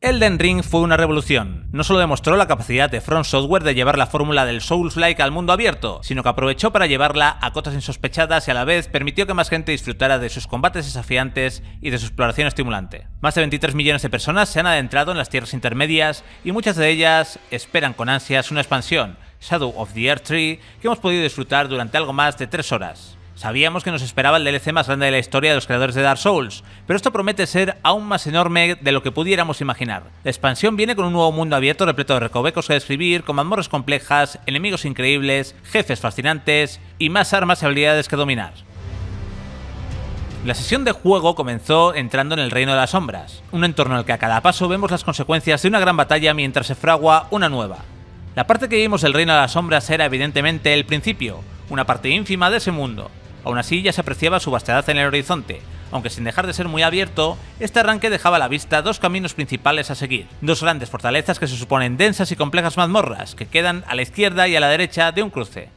Elden Ring fue una revolución. No solo demostró la capacidad de Front Software de llevar la fórmula del Souls-like al mundo abierto, sino que aprovechó para llevarla a cotas insospechadas y a la vez permitió que más gente disfrutara de sus combates desafiantes y de su exploración estimulante. Más de 23 millones de personas se han adentrado en las tierras intermedias y muchas de ellas esperan con ansias una expansión, Shadow of the Earth Tree, que hemos podido disfrutar durante algo más de 3 horas. Sabíamos que nos esperaba el DLC más grande de la historia de los creadores de Dark Souls, pero esto promete ser aún más enorme de lo que pudiéramos imaginar. La expansión viene con un nuevo mundo abierto repleto de recovecos que describir, con mazmorras complejas, enemigos increíbles, jefes fascinantes y más armas y habilidades que dominar. La sesión de juego comenzó entrando en el Reino de las Sombras, un entorno en el que a cada paso vemos las consecuencias de una gran batalla mientras se fragua una nueva. La parte que vimos del Reino de las Sombras era evidentemente el principio, una parte ínfima de ese mundo, Aún así ya se apreciaba su vastedad en el horizonte, aunque sin dejar de ser muy abierto, este arranque dejaba a la vista dos caminos principales a seguir, dos grandes fortalezas que se suponen densas y complejas mazmorras, que quedan a la izquierda y a la derecha de un cruce.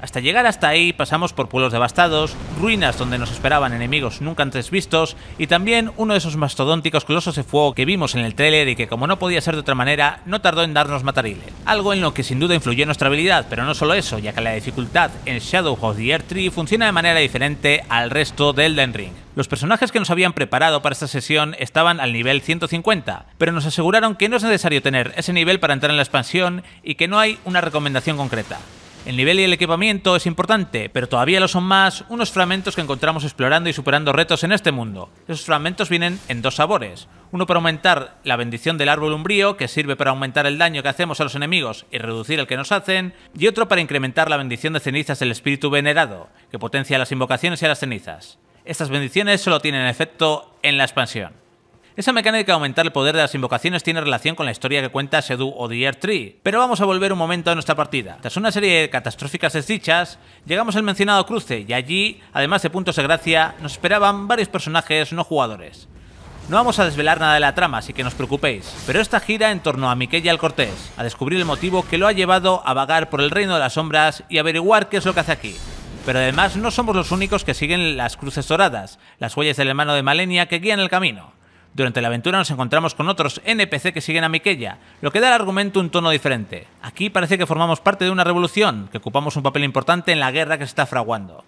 Hasta llegar hasta ahí pasamos por pueblos devastados, ruinas donde nos esperaban enemigos nunca antes vistos y también uno de esos mastodónticos colosos de fuego que vimos en el tráiler y que como no podía ser de otra manera no tardó en darnos matarile. Algo en lo que sin duda influyó nuestra habilidad, pero no solo eso, ya que la dificultad en Shadow of the Earth Tree funciona de manera diferente al resto del Elden Ring. Los personajes que nos habían preparado para esta sesión estaban al nivel 150, pero nos aseguraron que no es necesario tener ese nivel para entrar en la expansión y que no hay una recomendación concreta. El nivel y el equipamiento es importante, pero todavía lo son más unos fragmentos que encontramos explorando y superando retos en este mundo. Esos fragmentos vienen en dos sabores. Uno para aumentar la bendición del árbol umbrío, que sirve para aumentar el daño que hacemos a los enemigos y reducir el que nos hacen, y otro para incrementar la bendición de cenizas del espíritu venerado, que potencia las invocaciones y a las cenizas. Estas bendiciones solo tienen efecto en la expansión. Esa mecánica de aumentar el poder de las invocaciones tiene relación con la historia que cuenta Sedu Odier Tree, pero vamos a volver un momento a nuestra partida. Tras una serie de catastróficas desdichas, llegamos al mencionado cruce y allí, además de puntos de gracia, nos esperaban varios personajes no jugadores. No vamos a desvelar nada de la trama, así que no os preocupéis, pero esta gira en torno a Miquel y al Cortés, a descubrir el motivo que lo ha llevado a vagar por el Reino de las Sombras y averiguar qué es lo que hace aquí. Pero además no somos los únicos que siguen las cruces doradas, las huellas del hermano de Malenia que guían el camino. Durante la aventura nos encontramos con otros NPC que siguen a Miquella, lo que da al argumento un tono diferente. Aquí parece que formamos parte de una revolución, que ocupamos un papel importante en la guerra que se está fraguando.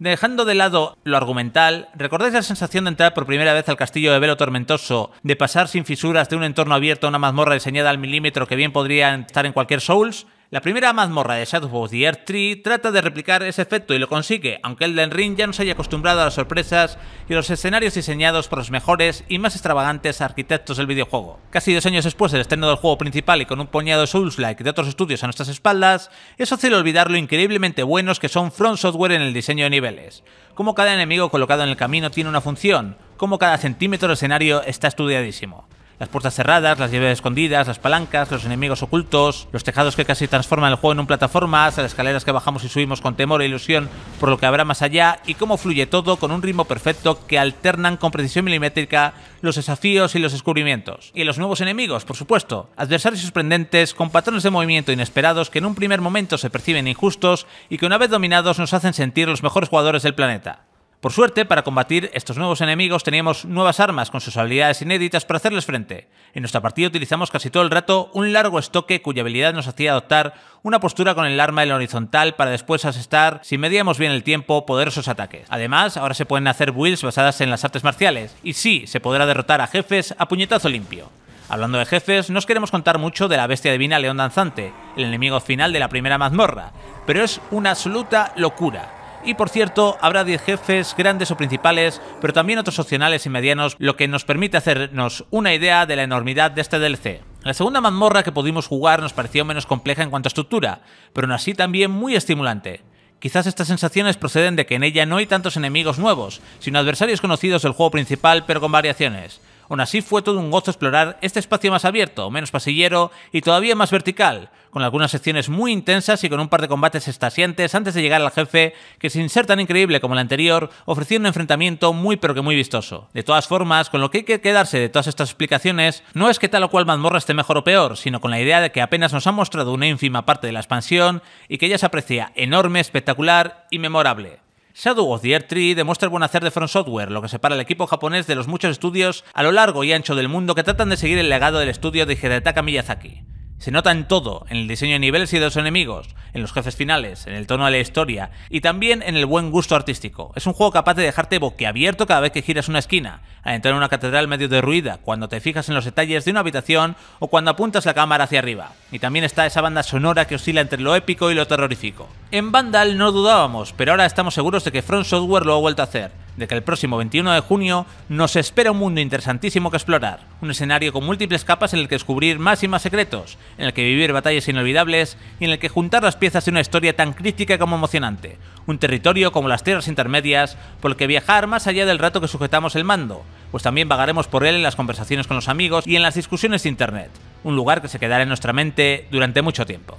Dejando de lado lo argumental, ¿recordáis la sensación de entrar por primera vez al castillo de Velo Tormentoso, de pasar sin fisuras de un entorno abierto a una mazmorra diseñada al milímetro que bien podría estar en cualquier Souls? La primera mazmorra de Shadow of the Earth trata de replicar ese efecto y lo consigue, aunque Elden Ring ya no se haya acostumbrado a las sorpresas y a los escenarios diseñados por los mejores y más extravagantes arquitectos del videojuego. Casi dos años después del estreno del juego principal y con un puñado de Souls-like de otros estudios a nuestras espaldas, es fácil olvidar lo increíblemente buenos que son Front Software en el diseño de niveles. Como cada enemigo colocado en el camino tiene una función, como cada centímetro de escenario está estudiadísimo las puertas cerradas, las llaves escondidas, las palancas, los enemigos ocultos, los tejados que casi transforman el juego en un plataformas, las escaleras que bajamos y subimos con temor e ilusión por lo que habrá más allá y cómo fluye todo con un ritmo perfecto que alternan con precisión milimétrica los desafíos y los descubrimientos. Y los nuevos enemigos, por supuesto, adversarios sorprendentes con patrones de movimiento inesperados que en un primer momento se perciben injustos y que una vez dominados nos hacen sentir los mejores jugadores del planeta. Por suerte, para combatir estos nuevos enemigos teníamos nuevas armas con sus habilidades inéditas para hacerles frente. En nuestra partida utilizamos casi todo el rato un largo estoque cuya habilidad nos hacía adoptar una postura con el arma en la horizontal para después asestar, si medíamos bien el tiempo, poderosos ataques. Además, ahora se pueden hacer builds basadas en las artes marciales, y sí, se podrá derrotar a jefes a puñetazo limpio. Hablando de jefes, no queremos contar mucho de la bestia divina León Danzante, el enemigo final de la primera mazmorra, pero es una absoluta locura. Y por cierto, habrá 10 jefes grandes o principales, pero también otros opcionales y medianos, lo que nos permite hacernos una idea de la enormidad de este DLC. La segunda mazmorra que pudimos jugar nos pareció menos compleja en cuanto a estructura, pero aún así también muy estimulante. Quizás estas sensaciones proceden de que en ella no hay tantos enemigos nuevos, sino adversarios conocidos del juego principal pero con variaciones. Aún así fue todo un gozo explorar este espacio más abierto, menos pasillero y todavía más vertical, con algunas secciones muy intensas y con un par de combates estasiantes antes de llegar al jefe, que sin ser tan increíble como el anterior, ofrecía un enfrentamiento muy pero que muy vistoso. De todas formas, con lo que hay que quedarse de todas estas explicaciones, no es que tal o cual mazmorra esté mejor o peor, sino con la idea de que apenas nos ha mostrado una ínfima parte de la expansión y que ella se aprecia enorme, espectacular y memorable. Shadow of the Earth 3 demuestra el buen hacer de Front Software, lo que separa al equipo japonés de los muchos estudios a lo largo y ancho del mundo que tratan de seguir el legado del estudio de Hidetaka Miyazaki. Se nota en todo, en el diseño de niveles y de los enemigos, en los jefes finales, en el tono de la historia y también en el buen gusto artístico. Es un juego capaz de dejarte boquiabierto cada vez que giras una esquina, al entrar en una catedral medio derruida, cuando te fijas en los detalles de una habitación o cuando apuntas la cámara hacia arriba. Y también está esa banda sonora que oscila entre lo épico y lo terrorífico. En Vandal no dudábamos, pero ahora estamos seguros de que Front Software lo ha vuelto a hacer de que el próximo 21 de junio nos espera un mundo interesantísimo que explorar, un escenario con múltiples capas en el que descubrir más y más secretos, en el que vivir batallas inolvidables y en el que juntar las piezas de una historia tan crítica como emocionante, un territorio como las tierras intermedias por el que viajar más allá del rato que sujetamos el mando, pues también vagaremos por él en las conversaciones con los amigos y en las discusiones de internet, un lugar que se quedará en nuestra mente durante mucho tiempo.